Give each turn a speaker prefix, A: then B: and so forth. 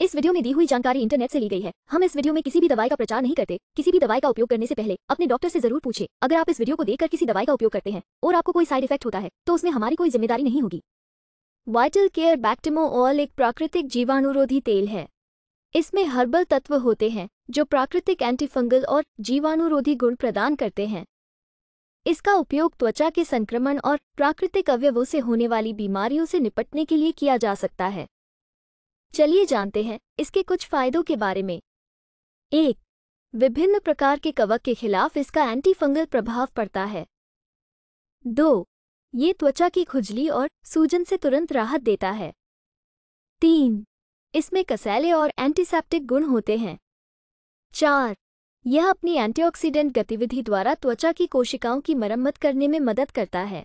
A: इस वीडियो में दी हुई जानकारी इंटरनेट से ली गई है हम इस वीडियो में किसी भी दवाई का प्रचार नहीं करते किसी भी दवाई का उपयोग करने से पहले अपने डॉक्टर से जरूर पूछे अगर आप इस वीडियो को देखकर किसी दवाई का उपयोग करते हैं और आपको कोई साइड इफेक्ट होता है तो उसमें हमारी कोई जिम्मेदारी नहीं होगी वाइटल केयर बैक्टिमो ऑयल एक प्राकृतिक जीवाणुरोधी तेल है इसमें हर्बल तत्व होते हैं जो प्राकृतिक एंटीफंगल और जीवाणुरोधी गुण प्रदान करते हैं इसका उपयोग त्वचा के संक्रमण और प्राकृतिक अवयवों से होने वाली बीमारियों से निपटने के लिए किया जा सकता है चलिए जानते हैं इसके कुछ फायदों के बारे में एक विभिन्न प्रकार के कवक के खिलाफ इसका एंटीफंगल प्रभाव पड़ता है दो ये त्वचा की खुजली और सूजन से तुरंत राहत देता है तीन इसमें कसैले और एंटीसेप्टिक गुण होते हैं चार यह अपनी एंटीऑक्सीडेंट गतिविधि द्वारा त्वचा की कोशिकाओं की मरम्मत करने में मदद करता है